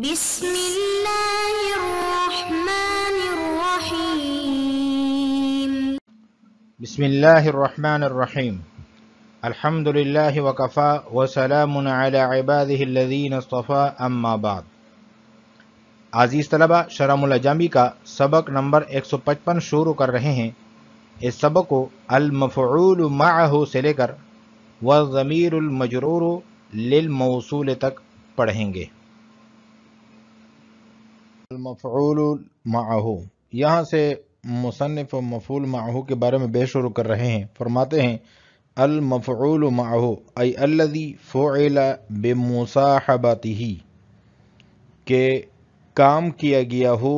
بسم اللہ الرحمن الرحیم بسم اللہ الرحمن الرحیم الحمد للہ وکفا وسلام علی عباده الذین اصطفى اما بعد عزیز طلبہ شرم الاجمی کا سبق نمبر 155 شروع کر رہے ہیں اس سبق کو المفعول معه سے لے کر والضمیر المجرور للموصول تک پڑھیں گے المفعول معه یہاں سے مصنف و مفعول معه کے بارے میں بے شروع کر رہے ہیں فرماتے ہیں المفعول ای الذی فعل بمصاحبته کہ کام کیا گیا ہو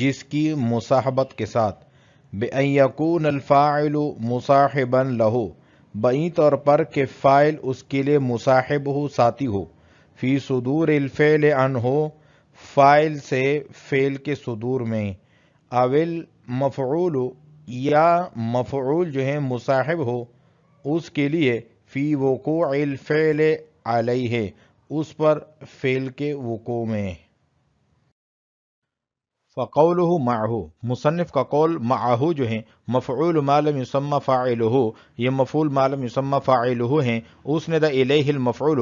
جس کی مصاحبت کے ساتھ بے یقون الفاعل مصاحبا لہو بئی طور پر کہ فائل اس کے لیے مصاحب ہو ساتھی ہو فی صدور الف ہو فائل سے فیل کے صدور میں اول مفعول یا مفعول جو ہے مصاحب ہو اس کے لیے فی وقوع الفعل علیہ ہے اس پر فیل کے وقوع میں فقول معہو مصنف کا قول معہو جو ہیں مفعول المالم وث لہو یہ مفعول مالم وثمہ فعلو ہیں اس نے دا الیہ المفعول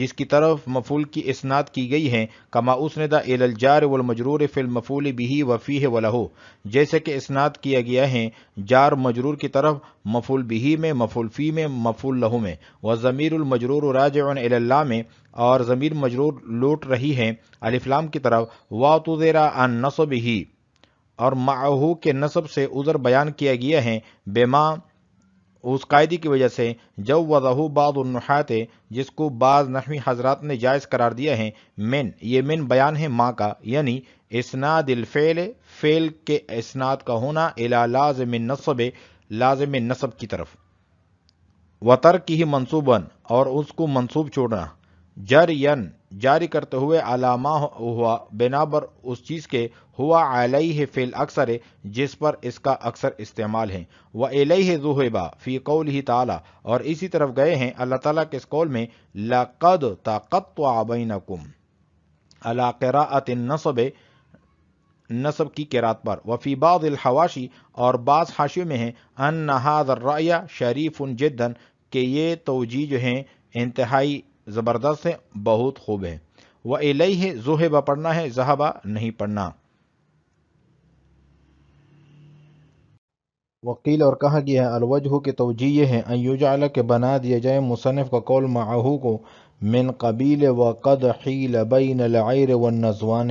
جس کی طرف مفعول کی اسناد کی گئی ہے کما اس نے دا ال والمجرور فی المفعول به و فیح و جیسے کہ اسناد کیا گیا ہے جار مجرور کی طرف مفعول به میں مفعول فی میں مفعول لہو میں و ضمیر المجرور راجع ان اللہ میں اور ضمیر مجرور لوٹ رہی الف الفلام کی طرف وا تو زیرا ان نصب ہی اور معہو کے نصب سے عذر بیان کیا گیا ہے ماں اس قائدی کی وجہ سے جو وہ بعض النحات جس کو بعض نحوی حضرات نے جائز قرار دیا ہے من یہ من بیان ہے ماں کا یعنی اسناد الفیل فعل کے اسناد کا ہونا لازم نصب لازم نصب کی طرف وطر کی ہی منصوباً اور اس کو منصوب چھوڑنا جرین جاری کرتے ہوئے علامہ ہوا بنابر اس چیز کے ہوا علیہ ہے فی جس پر اس کا اکثر استعمال ہے وہ ایلئی ہے فی قول ہی تعلیٰ اور اسی طرف گئے ہیں اللہ تعالیٰ کے اس قول میں لاقد طاقت وعبین النَّصَبِ نصب کی قرآت پر وفی بعض الحواشی اور بعض حاشی میں ہیں ان نہرایہ شریف جدن کہ یہ توجیہ جو ہیں انتہائی زبردست ہیں بہت خوب ہیں وہ الئی ہے ظہبہ پڑھنا ہے زہبا نہیں پڑھنا وکیل اور کہا گیا الوجہ کے توجہ یہ ہے ان یجعل کے بنا دیا جائے مصنف کا قول معہو کو من قبیل و قد حیل بین العیر والنزوان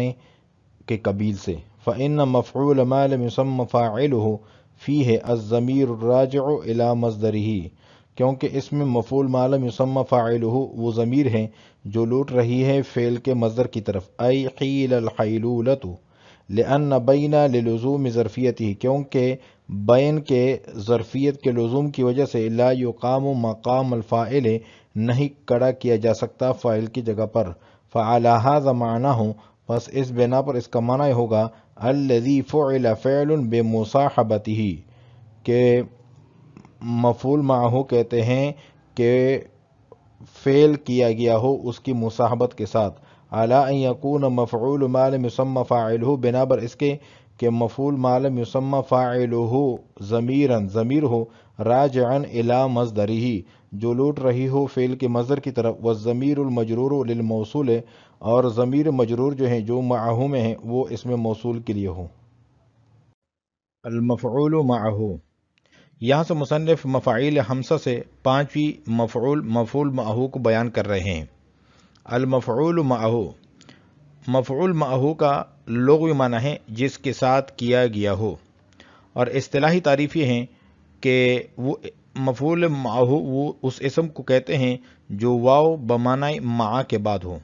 کے قبیل سے فإن مفعول ما لم يسم فاعله فيه الضمير الراجع إلى مصدره کیونکہ اس میں مفول یسمہ فاعلہ وہ ضمیر ہیں جو لوٹ رہی ہے فعل کے مظر کی طرف قیل اے خیل للزوم زرفیتی کیونکہ بین کے ظرفیت کے لزوم کی وجہ سے لا و مقام الفاعل نہیں کڑا کیا جا سکتا فائل کی جگہ پر فعلحہ زمانہ ہوں بس اس بنا پر اس کا معنی ہوگا فعل بے موساحبتی کہ مفول معہو کہتے ہیں کہ فعل کیا گیا ہو اس کی مصاحبت کے ساتھ مفعول کن مفع المالمسم فعلو بنا بر اس کے کہ مفول مالم ہو ضمیرا ضمیر ہو راجعا الی مزدری ہی جو لوٹ رہی ہو فعل کے مظہر کی طرف وہ ضمیر المجرور للموصول ہے اور ضمیر مجرور جو ہیں جو معہو میں ہیں وہ اس میں موصول کے لیے ہو المفعول معہو یہاں سے مصنف مفعیل حمسہ سے پانچویں مفعول مفعول معہو کو بیان کر رہے ہیں المفعول معہو مفعول معہو کا لغوی معنی ہے جس کے ساتھ کیا گیا ہو اور اصطلاحی تعریف یہ ہیں کہ وہ مفعول معہو وہ اس اسم کو کہتے ہیں جو واو بمانۂ معا کے بعد ہو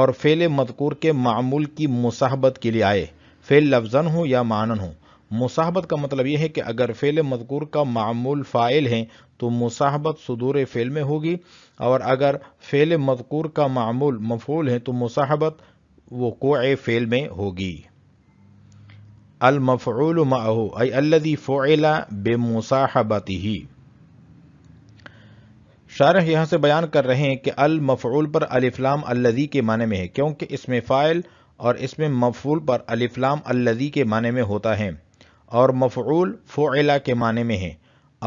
اور فعل مذکور کے معمول کی مصاحبت کے لیے آئے فعل لفظن ہو یا معنن ہوں مصاحبت کا مطلب یہ ہے کہ اگر فعل مذکور کا معمول فائل ہے تو مصاحبت صدور فعل میں ہوگی اور اگر فعل مذکور کا معمول مفعول ہے تو مصاحبت وقوع فعل میں ہوگی المفعول معه اے الذی فعلا بمصاحبته شارح یہاں سے بیان کر رہے ہیں کہ المفعول پر الفلام الذی کے معنی میں ہے کیونکہ اس میں فائل اور اس میں مفعول پر الفلام الذی کے معنی میں ہوتا ہے اور مفعول فعلا کے معنی میں ہے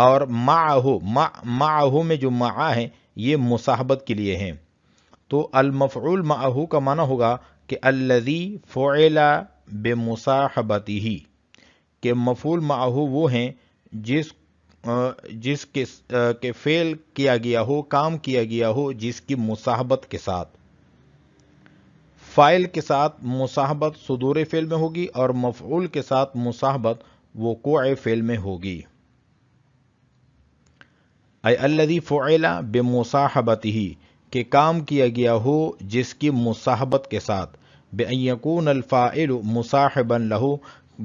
اور معہو معہو میں جو معا ہے یہ مصاحبت کے لیے ہیں تو المفعول معہو کا معنی ہوگا کہ الذی فعلا بے ہی کہ مفعول معہو وہ ہیں جس جس کے فعل کیا گیا ہو کام کیا گیا ہو جس کی مصاحبت کے ساتھ فائل کے ساتھ مصاحبت صدور فیل میں ہوگی اور مفعول کے ساتھ مصاحبت وقوع فعل میں ہوگی اے الدی فعلا بے مصاحبت ہی کام کیا گیا ہو جس کی مصاحبت کے ساتھ بے یقون الفاعل مصاحب لہو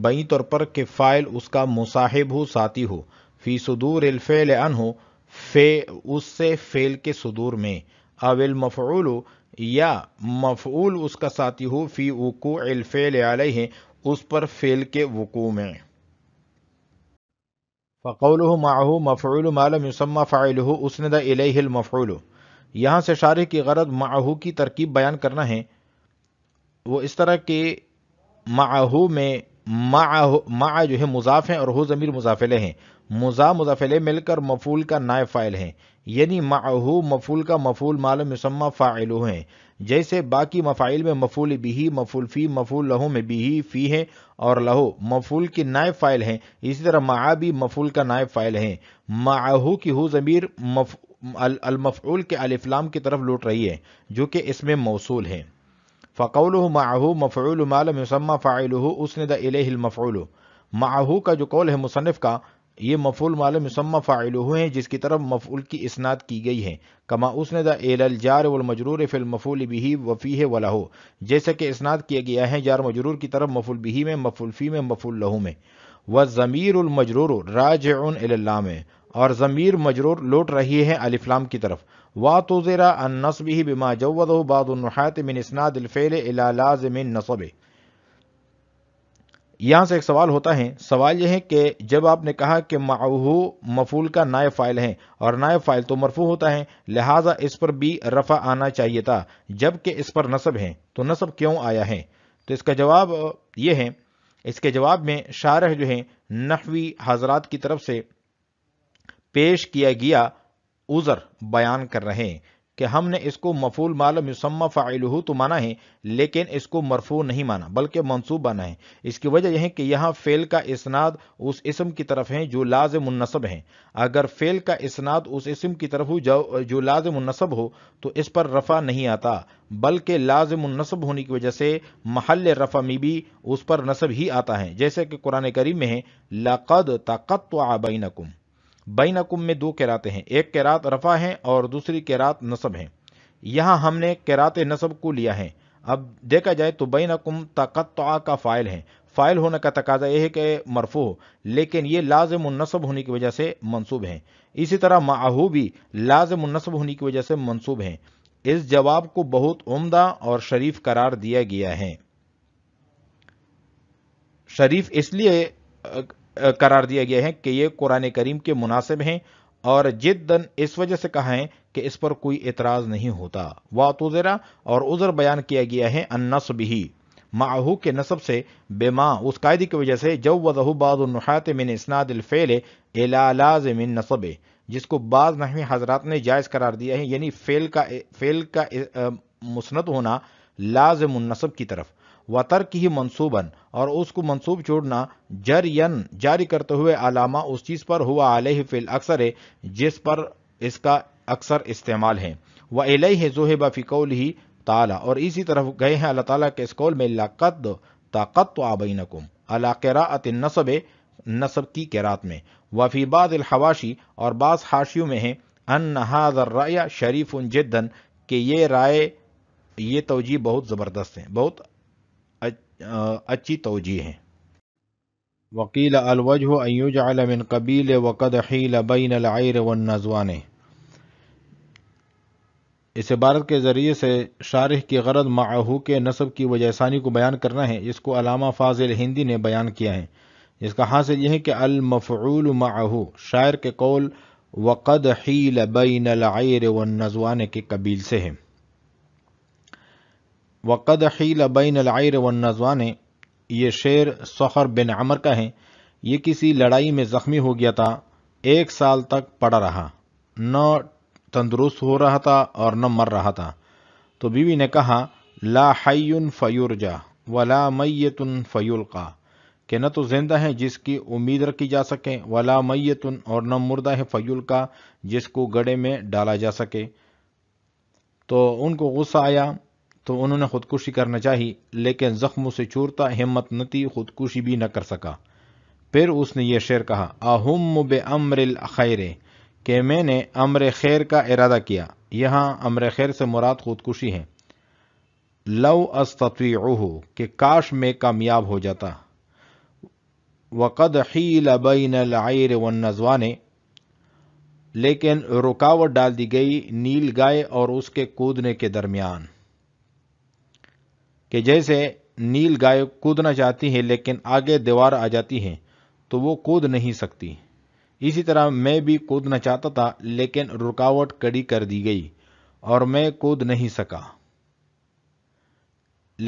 بئیں طور پر کہ فائل اس کا مصاحب ہو ساتھی ہو فی صدور الفیل فے اس سے فیل کے صدور میں اول مفعول یا مفعول اس کا ساتھی ہو فی وقوع الفیل علیہ اس پر فیل کے وقوع میں فقول معه مفعول ما فعل ہو اس اسند الیہ المفعول یہاں سے شارح کی غرض معه کی ترکیب بیان کرنا ہے وہ اس طرح کے معه میں مع جو ہے مضاف ہیں اور ہو مضاف لیں ہیں مزا مدافل مل کر مفول کا نائب فائل ہیں یعنی معہو مفول کا مفول مال مسمہ فائل ہیں جیسے باقی مفائل میں مفول بھی مفول فی مفول لہو میں بھی فی ہیں اور لہو مفول کی نائب فائل ہیں اسی طرح بھی مفول کا نائب فائل ہیں معہو کی ہو مف... المفعول کے الفلام کی طرف لوٹ رہی ہے جو کہ اس میں موصول ہے فقول معہو مفعول مال مسمہ فائل اس نے دا الہ المفعول معہو کا جو قول ہے مصنف کا یہ مفول مال مسمہ فاعل ہوئے ہیں جس کی طرف مفعول کی اسناد کی گئی ہے کما اس نے دا ایل الجار والمجرور فی ولا ہو جیسا کہ اسناد کیا گیا ہے جار مجرور کی طرف مفول بھی میں مفعول فی میں مفعول لہو میں و ضمیر المجرور راج اللہ اور ضمیر مجرور لوٹ رہی ہے الفلام کی طرف نصب ہی بما با جو النحات من اسناد الفیل نصب یہاں سے ایک سوال ہوتا ہے سوال یہ ہے کہ جب آپ نے کہا کہ معہو مفول کا نائب فائل ہے اور نائب فائل تو مرفو ہوتا ہے لہٰذا اس پر بھی رفع آنا چاہیے تھا جب کہ اس پر نصب ہے تو نصب کیوں آیا ہے تو اس کا جواب یہ ہے اس کے جواب میں شارح جو ہے نحوی حضرات کی طرف سے پیش کیا گیا عذر بیان کر رہے ہیں کہ ہم نے اس کو مفول مال مسمہ فعلہ تو مانا ہے لیکن اس کو مرفوع نہیں مانا بلکہ منصوب مانا ہے اس کی وجہ یہ ہے کہ یہاں فیل کا اسناد اس اسم کی طرف ہے جو لازم النصب ہیں اگر فیل کا اسناد اس اسم کی طرف ہو جو لازم النصب ہو تو اس پر رفع نہیں آتا بلکہ لازم النصب ہونے کی وجہ سے محل رفع میں بھی اس پر نصب ہی آتا ہے جیسے کہ قرآن کریم میں ہے لقد تقطع بینکم بین عقم میں دو کیراتے ہیں ایک کیرات رفع ہے اور دوسری کیرات نصب ہے یہاں ہم نے کیرات نصب کو لیا ہے اب دیکھا جائے تو بینکم تقطع کا فائل ہے فائل ہونے کا تقاضا یہ ہے کہ ہو لیکن یہ لازم النصب ہونے کی وجہ سے منصوب ہیں اسی طرح معہو بھی لازم النصب ہونے کی وجہ سے منصوب ہیں اس جواب کو بہت عمدہ اور شریف قرار دیا گیا ہے شریف اس لیے قرار دیا گیا ہے کہ یہ قرآن کریم کے مناسب ہیں اور جدن اس وجہ سے کہا ہے کہ اس پر کوئی اعتراض نہیں ہوتا واتوزرا اور عذر بیان کیا گیا ہے انصب ہی معہو کے نصب سے بے ماں اس قائدی کی وجہ سے جو وضح بعض النحات من اسناد الفعل الى لازم نصب جس کو بعض نحوی حضرات نے جائز قرار دیا ہے یعنی فعل کا فعل کا مسند ہونا لازم النصب کی طرف وترک ہی منصوباً اور اس کو منصوب چھوڑنا جرین جاری کرتے ہوئے علامہ اس چیز پر ہوا علیہ فی الاکثر ہے جس پر اس کا اکثر استعمال ہے وَإِلَيْهِ زُحِبَ فِي قَوْلِهِ تَعَلَى اور اسی طرف گئے ہیں اللہ تعالیٰ کے اس قول میں لَقَدْ تَقَطْعَ بَيْنَكُمْ عَلَى قِرَاءَتِ النَّصَبِ نصب کی قرآت میں وَفِي بَعْدِ الْحَوَاشِ اور بعض حاشیوں میں ہیں اَنَّ هَذَا الرَّعِيَ شَرِيفٌ جِدًّا کہ یہ رائے یہ توجہ بہت زبردست ہیں بہت اچھی توجہ ہیں وکیل الوجھ ایوج من قبیل وقد حیل بین العیر والنزوانے اس عبارت کے ذریعے سے شارح کی غرض معہو کے نصب کی وجہ ثانی کو بیان کرنا ہے اس کو علامہ فاضل ہندی نے بیان کیا ہے جس کا حاصل یہ ہے کہ المفعول معہو شاعر کے قول وقد حیل بین العیر عر کے قبیل سے ہے وقد حیل بین العیر والنزوان یہ شعر سخر بن عمر کا ہے یہ کسی لڑائی میں زخمی ہو گیا تھا ایک سال تک پڑا رہا نہ تندرست ہو رہا تھا اور نہ مر رہا تھا تو بیوی نے کہا لا حی فیورجا ولا میت فیلقا کہ نہ تو زندہ ہیں جس کی امید رکھی جا سکے ولا میت اور نہ مردہ ہے کا جس کو گڑے میں ڈالا جا سکے تو ان کو غصہ آیا تو انہوں نے خودکشی کرنا چاہی لیکن زخموں سے چورتا ہمت نتی خودکشی بھی نہ کر سکا پھر اس نے یہ شعر کہا آہم بے امر الخیر کہ میں نے امر خیر کا ارادہ کیا یہاں امر خیر سے مراد خودکشی ہے لو استطیع کہ کاش میں کامیاب ہو جاتا وقد حیل بین العیر والنزوان لیکن رکاوٹ ڈال دی گئی نیل گائے اور اس کے کودنے کے درمیان کہ جیسے نیل گائے کودنا چاہتی ہے لیکن آگے دیوار آ جاتی ہیں تو وہ کود نہیں سکتی اسی طرح میں بھی کودنا چاہتا تھا لیکن رکاوٹ کڑی کر دی گئی اور میں کود نہیں سکا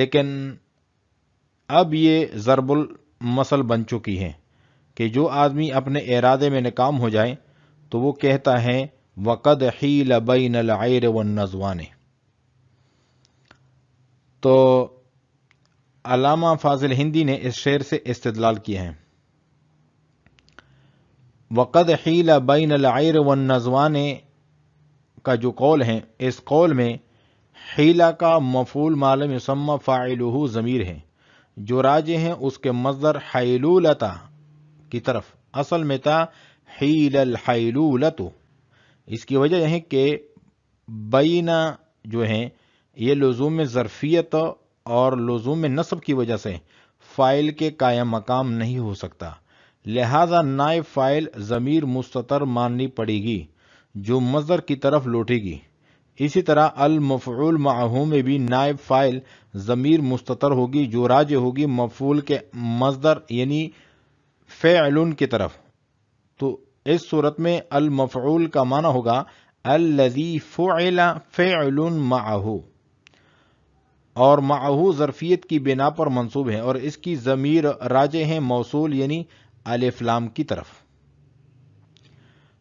لیکن اب یہ ضرب المسل بن چکی ہے کہ جو آدمی اپنے ارادے میں ناکام ہو جائے تو وہ کہتا ہے وقد ہی لبئی آئر و نزوانے تو علامہ فاضل ہندی نے اس شعر سے استدلال کیے ہیں وقد خیلا بین العیر ونضوان کا جو قول ہے اس قول میں ہیلا کا مفول معلوم سما فعلو ضمیر ہے جو راجے ہیں اس کے مظر حیلولتا کی طرف اصل میں تھا حیل ہیلولت اس کی وجہ یہ ہے کہ بین جو ہیں یہ لزوم ظرفیت اور لزوم نصب کی وجہ سے فائل کے قائم مقام نہیں ہو سکتا لہذا نائب فائل ضمیر مستطر ماننی پڑے گی جو مظر کی طرف لوٹے گی اسی طرح المفعول معہو میں بھی نائب فائل ضمیر مستطر ہوگی جو راج ہوگی مفعول کے مصدر یعنی فعلن کی طرف تو اس صورت میں المفعول کا معنی ہوگا الذی فعل فعلون معہو اور معہو ظرفیت کی بنا پر منصوب ہیں اور اس کی ضمیر راجے ہیں موصول یعنی الفلام کی طرف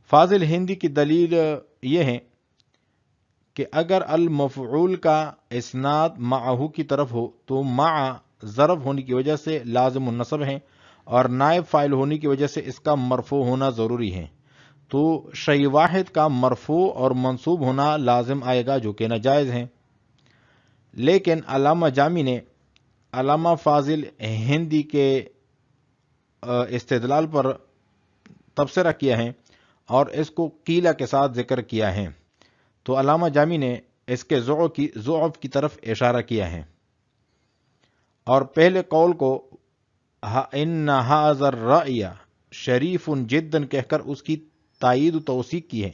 فاضل ہندی کی دلیل یہ ہے کہ اگر المفعول کا اسناد معہو کی طرف ہو تو مع ضرب ہونے کی وجہ سے لازم النصب ہیں اور نائب فائل ہونے کی وجہ سے اس کا مرفو ہونا ضروری ہے تو واحد کا مرفو اور منصوب ہونا لازم آئے گا جو کہ ناجائز ہیں لیکن علامہ جامی نے علامہ فاضل ہندی کے استدلال پر تبصرہ کیا ہے اور اس کو قیلہ کے ساتھ ذکر کیا ہے تو علامہ جامی نے اس کے ضعف کی کی طرف اشارہ کیا ہے اور پہلے قول کو اناظر رایہ شریف جدن کہہ کر اس کی تائید و توثیق کی ہے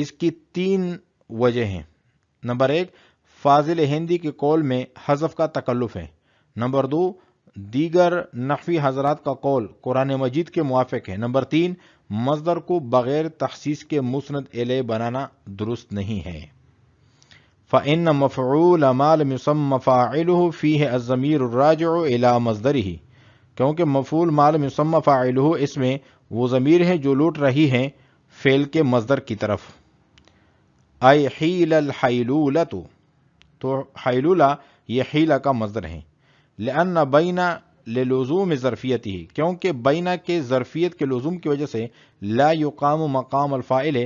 اس کی تین وجہ ہیں نمبر ایک فاضل ہندی کے قول میں حذف کا تکلف ہے نمبر دو دیگر نقوی حضرات کا قول قرآن مجید کے موافق ہے نمبر تین مزدر کو بغیر تخصیص کے مسند علیہ بنانا درست نہیں ہے فعن مفعول مال مسم لو فی ہے ضمیر مزدر ہی کیونکہ مفول مال مسم فا اس میں وہ ضمیر ہیں جو لوٹ رہی ہیں فیل کے مزدر کی طرف تو حیلولہ یہ حیلا کا ہیں ہے بینا للزوم ظرفیت ہی کیونکہ بینا کے ظرفیت کے لزوم کی وجہ سے لا یقام مقام الفائل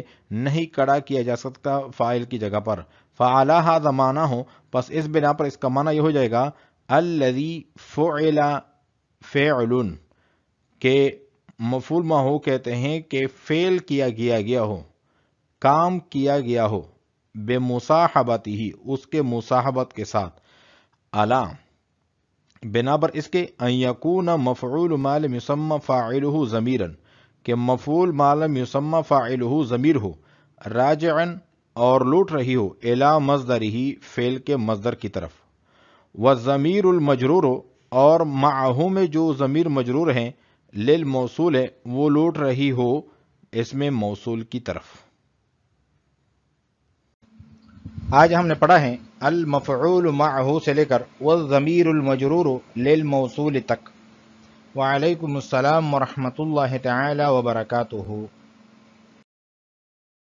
نہیں کڑا کیا جا سکتا فائل کی جگہ پر فعلا معنی ہو پس اس بنا پر اس کا معنی یہ ہو جائے گا الذی فعل فعل کے مفول ما ہو کہتے ہیں کہ فیل کیا گیا گیا ہو کام کیا گیا ہو بے مصاحبت ہی اس کے مصاحبت کے ساتھ علا بنابر اس کے مفعول مال مسمی فاعله ضمیرا کہ مفول مال مسمی فاعله ضمیر ہو راج اور لوٹ رہی ہو الا مزدر ہی فیل کے مزدر کی طرف وہ ضمیر المجرور اور ماہوں میں جو ضمیر مجرور ہیں لل موصول ہے وہ لوٹ رہی ہو اس میں موصول کی طرف آج ہم نے پڑھا ہے المفعول معہو سے لے کر والضمیر المجرور للموصول تک وعلیکم السلام ورحمۃ اللہ تعالی وبرکاتہ